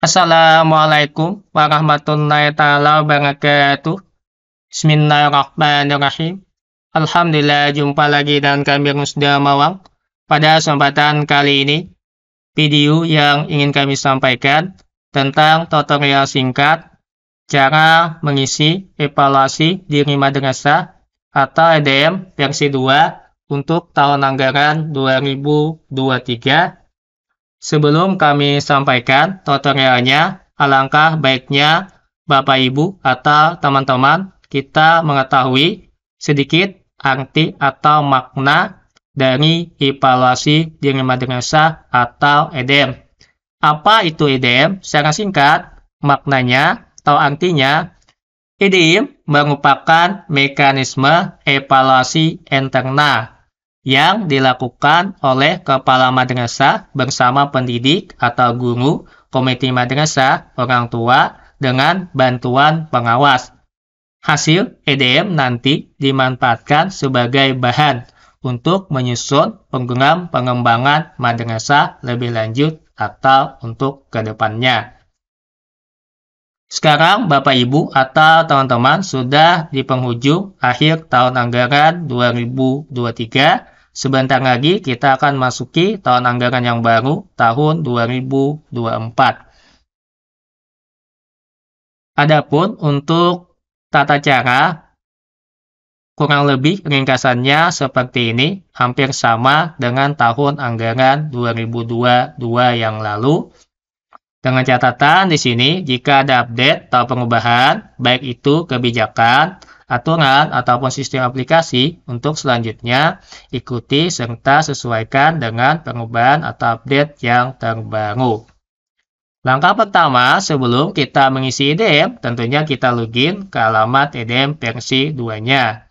Assalamualaikum warahmatullahi taala wabarakatuh. Bismillahirrahmanirrahim. Alhamdulillah jumpa lagi dan kami Rusda Mawang. Pada kesempatan kali ini, video yang ingin kami sampaikan tentang tutorial singkat cara mengisi evaluasi diri madrasah atau EDM versi 2 untuk tahun anggaran 2023 Sebelum kami sampaikan tutorialnya, alangkah baiknya Bapak Ibu atau teman-teman kita mengetahui sedikit arti atau makna dari evaluasi diri madrasah atau EDM. Apa itu EDM? Secara singkat, maknanya atau artinya, EDM merupakan mekanisme evaluasi internal yang dilakukan oleh kepala madrasah bersama pendidik atau guru, komite madrasah, orang tua, dengan bantuan pengawas. Hasil EDM nanti dimanfaatkan sebagai bahan untuk menyusun program pengembangan madrasah lebih lanjut atau untuk kedepannya. Sekarang Bapak Ibu atau teman-teman sudah di penghujung akhir tahun anggaran 2023 Sebentar lagi kita akan masuki tahun anggaran yang baru, tahun 2024. Adapun untuk tata cara, kurang lebih ringkasannya seperti ini, hampir sama dengan tahun anggaran 2022 yang lalu. Dengan catatan di sini, jika ada update atau pengubahan, baik itu kebijakan, aturan ataupun sistem aplikasi untuk selanjutnya ikuti serta sesuaikan dengan perubahan atau update yang terbaru. Langkah pertama, sebelum kita mengisi IDM, e tentunya kita login ke alamat IDM e versi 2-nya.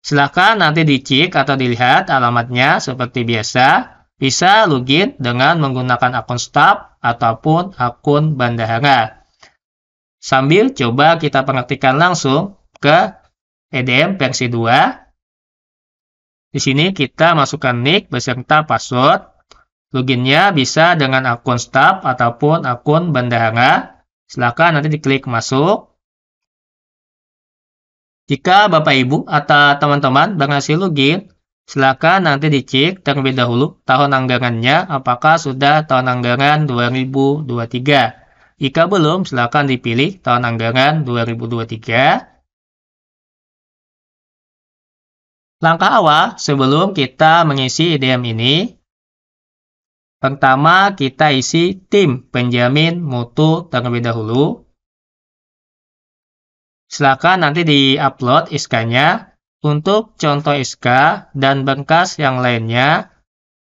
Silahkan nanti dicek atau dilihat alamatnya seperti biasa. Bisa login dengan menggunakan akun staff ataupun akun bendahara. Sambil coba kita perhatikan langsung ke EDM versi 2. Di sini kita masukkan nick beserta password. Loginnya bisa dengan akun staff ataupun akun bendahara. Silakan nanti diklik masuk. Jika Bapak Ibu atau teman-teman berhasil login, silakan nanti dicek terlebih dahulu tahun anggarannya apakah sudah tahun anggaran 2023. Jika belum, silakan dipilih tahun anggaran 2023. Langkah awal sebelum kita mengisi IDM ini, pertama kita isi tim penjamin mutu terlebih dahulu. Silakan nanti di-upload SK-nya. Untuk contoh SK dan berkas yang lainnya,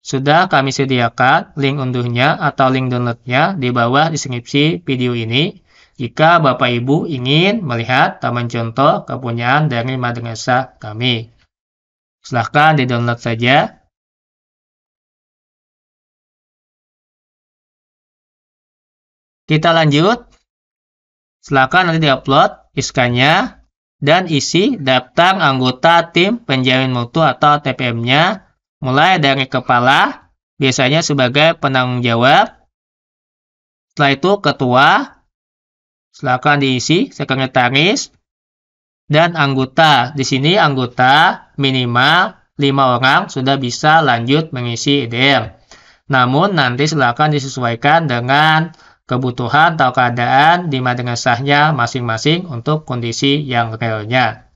sudah kami sediakan link unduhnya atau link downloadnya di bawah deskripsi video ini jika Bapak Ibu ingin melihat taman contoh kepunyaan dari madrasah kami. Silahkan di-download saja. Kita lanjut. Silahkan nanti diupload iskanya dan isi daftar anggota tim penjamin mutu atau TPM-nya mulai dari kepala, biasanya sebagai penanggung jawab, setelah itu ketua, silahkan diisi sekretaris, dan anggota. Di sini anggota minimal 5 orang sudah bisa lanjut mengisi IDM. E Namun nanti silakan disesuaikan dengan kebutuhan atau keadaan di dengan sahnya masing-masing untuk kondisi yang realnya.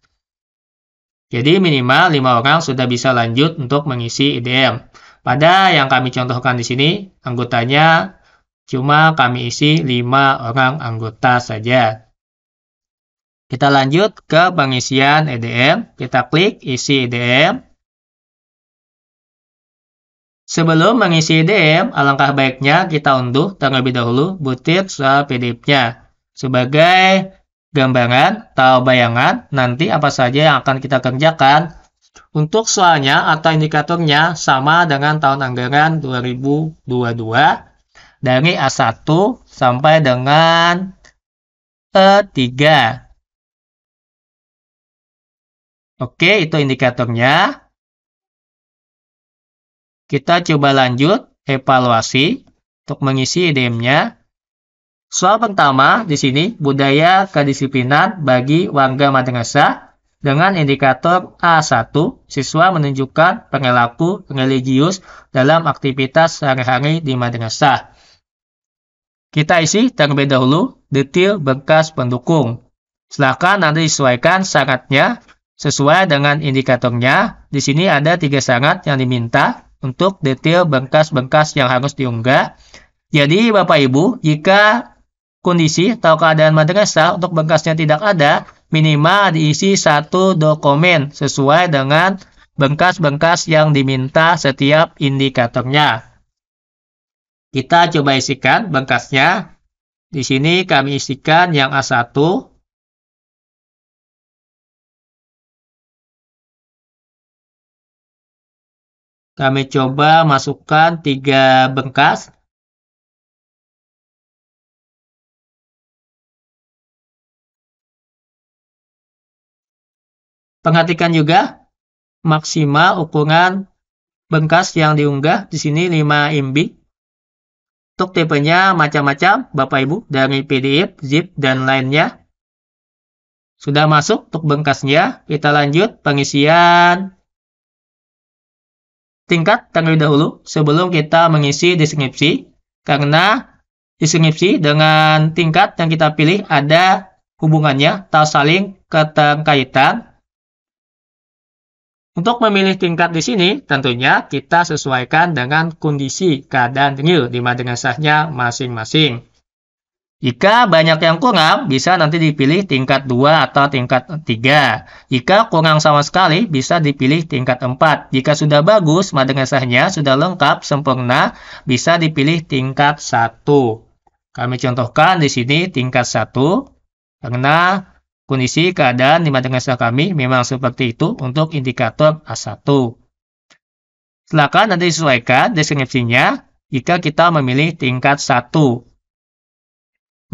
Jadi minimal 5 orang sudah bisa lanjut untuk mengisi IDM. E Pada yang kami contohkan di sini, anggotanya cuma kami isi 5 orang anggota saja. Kita lanjut ke pengisian EDM. Kita klik isi EDM. Sebelum mengisi EDM, alangkah baiknya kita unduh terlebih dahulu butir soal PDF-nya. Sebagai gambaran atau bayangan nanti apa saja yang akan kita kerjakan. Untuk soalnya atau indikatornya sama dengan tahun anggaran 2022 dari A1 sampai dengan E3. Eh, Oke, itu indikatornya. Kita coba lanjut evaluasi untuk mengisi IDM-nya. E Soal pertama di sini budaya kedisiplinan bagi warga madrasah dengan indikator A1 siswa menunjukkan perilaku religius dalam aktivitas sehari-hari di madrasah. Kita isi terlebih dahulu detail bekas pendukung. Silahkan nanti disesuaikan syaratnya Sesuai dengan indikatornya, di sini ada tiga syarat yang diminta untuk detail bengkas-bengkas yang harus diunggah. Jadi, Bapak Ibu, jika kondisi atau keadaan madrasah untuk bengkasnya tidak ada, minimal diisi satu dokumen sesuai dengan bengkas-bengkas yang diminta setiap indikatornya. Kita coba isikan bengkasnya. Di sini kami isikan yang A1, Kami coba masukkan tiga bengkas. Perhatikan juga maksimal ukuran bengkas yang diunggah di sini 5 MB. Untuk tipenya macam-macam Bapak Ibu dari PDF, zip dan lainnya. Sudah masuk untuk bengkasnya, kita lanjut pengisian tingkat terlebih dahulu sebelum kita mengisi deskripsi karena deskripsi dengan tingkat yang kita pilih ada hubungannya atau saling keterkaitan. Untuk memilih tingkat di sini, tentunya kita sesuaikan dengan kondisi keadaan real di madrasahnya dengan masing-masing. Jika banyak yang kurang, bisa nanti dipilih tingkat 2 atau tingkat 3. Jika kurang sama sekali, bisa dipilih tingkat 4. Jika sudah bagus, madrasahnya sudah lengkap, sempurna, bisa dipilih tingkat 1. Kami contohkan di sini tingkat 1, karena kondisi keadaan di madrasah kami memang seperti itu untuk indikator A1. Silakan nanti disesuaikan deskripsinya jika kita memilih tingkat 1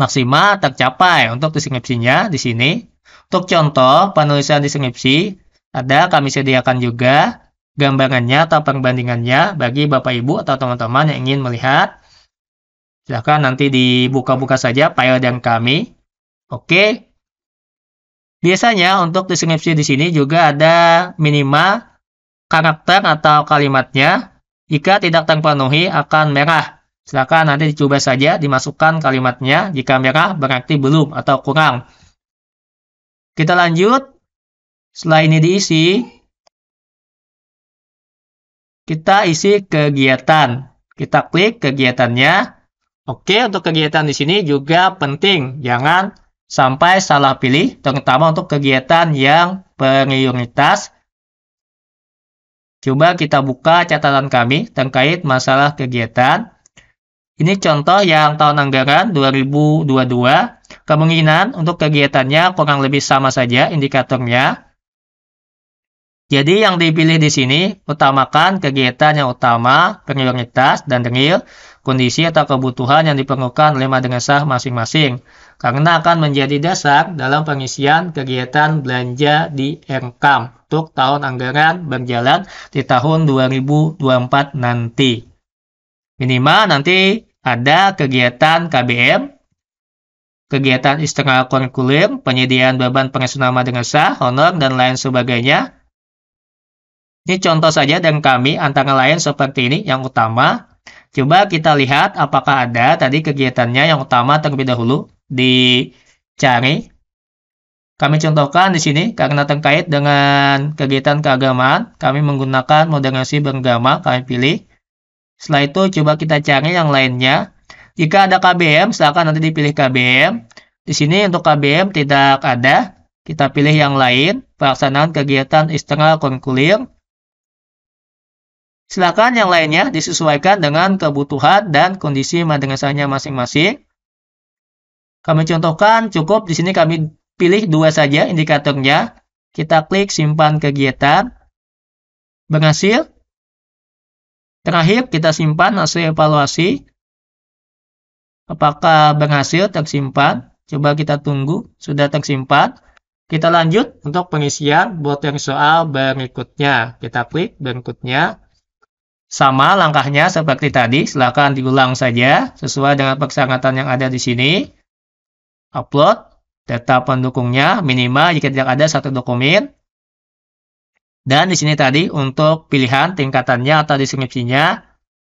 maksimal tercapai untuk deskripsinya di sini. Untuk contoh penulisan deskripsi, ada kami sediakan juga gambarannya atau perbandingannya bagi Bapak Ibu atau teman-teman yang ingin melihat. Silahkan nanti dibuka-buka saja file dan kami. Oke. Biasanya untuk deskripsi di sini juga ada minimal karakter atau kalimatnya. Jika tidak terpenuhi akan merah Silakan nanti dicoba saja dimasukkan kalimatnya. Jika merah berarti belum atau kurang. Kita lanjut. Setelah ini diisi, kita isi kegiatan. Kita klik kegiatannya. Oke, untuk kegiatan di sini juga penting. Jangan sampai salah pilih, terutama untuk kegiatan yang prioritas. Coba kita buka catatan kami terkait masalah kegiatan. Ini contoh yang tahun anggaran 2022, kemungkinan untuk kegiatannya kurang lebih sama saja indikatornya. Jadi yang dipilih di sini, utamakan kegiatan yang utama, prioritas, dan real, kondisi atau kebutuhan yang diperlukan oleh madrasah masing-masing, karena akan menjadi dasar dalam pengisian kegiatan belanja di RKAM untuk tahun anggaran berjalan di tahun 2024 nanti. Minimal nanti ada kegiatan KBM, kegiatan ekstrakurikuler, penyediaan beban pengasuh nama dengan sah, honor, dan lain sebagainya. Ini contoh saja dan kami antara lain seperti ini yang utama. Coba kita lihat apakah ada tadi kegiatannya yang utama terlebih dahulu dicari. Kami contohkan di sini karena terkait dengan kegiatan keagamaan, kami menggunakan moderasi beragama, kami pilih. Setelah itu coba kita cari yang lainnya. Jika ada KBM, silakan nanti dipilih KBM. Di sini untuk KBM tidak ada. Kita pilih yang lain, pelaksanaan kegiatan istirahat konkulir. Silakan yang lainnya disesuaikan dengan kebutuhan dan kondisi madrasahnya masing-masing. Kami contohkan cukup di sini kami pilih dua saja indikatornya. Kita klik simpan kegiatan. Berhasil, Terakhir kita simpan hasil evaluasi. Apakah berhasil tersimpan? Coba kita tunggu, sudah tersimpan. Kita lanjut untuk pengisian buat yang soal berikutnya. Kita klik berikutnya. Sama langkahnya seperti tadi, Silakan diulang saja sesuai dengan persyaratan yang ada di sini. Upload data pendukungnya minimal jika tidak ada satu dokumen. Dan di sini tadi untuk pilihan tingkatannya atau deskripsinya,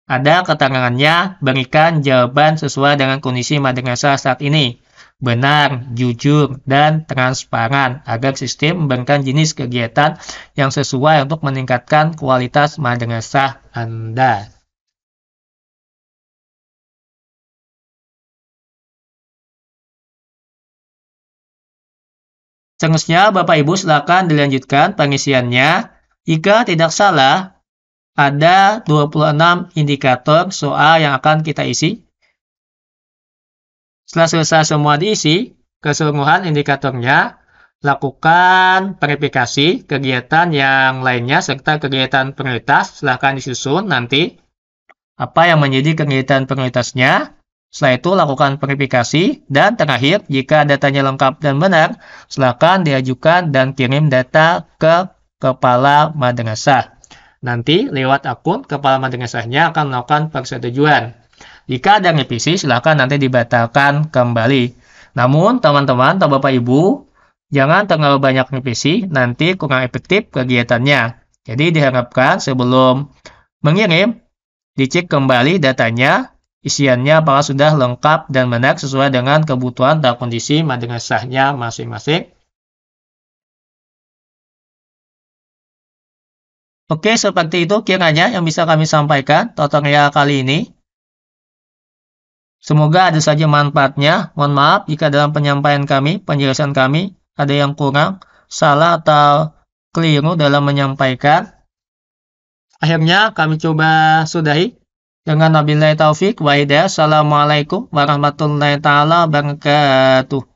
ada keterangannya berikan jawaban sesuai dengan kondisi Madrasah saat ini. Benar, jujur, dan transparan agar sistem memberikan jenis kegiatan yang sesuai untuk meningkatkan kualitas madrasah Anda. Seterusnya, Bapak Ibu silakan dilanjutkan pengisiannya. Jika tidak salah, ada 26 indikator soal yang akan kita isi. Setelah selesai semua diisi, keseluruhan indikatornya, lakukan verifikasi kegiatan yang lainnya serta kegiatan prioritas. silakan disusun nanti apa yang menjadi kegiatan prioritasnya setelah itu lakukan verifikasi dan terakhir jika datanya lengkap dan benar, silakan diajukan dan kirim data ke kepala madrasah. Nanti lewat akun kepala madrasahnya akan melakukan persetujuan. Jika ada revisi, silakan nanti dibatalkan kembali. Namun, teman-teman atau Bapak Ibu, jangan terlalu banyak revisi, nanti kurang efektif kegiatannya. Jadi diharapkan sebelum mengirim, dicek kembali datanya isiannya apakah sudah lengkap dan benar sesuai dengan kebutuhan dan kondisi madrasahnya masing-masing. Oke, seperti itu kiranya yang bisa kami sampaikan tutorial kali ini. Semoga ada saja manfaatnya. Mohon maaf jika dalam penyampaian kami, penjelasan kami, ada yang kurang, salah atau keliru dalam menyampaikan. Akhirnya kami coba sudahi dengan Nabi taufik wa hidayah. Assalamualaikum warahmatullahi taala wabarakatuh.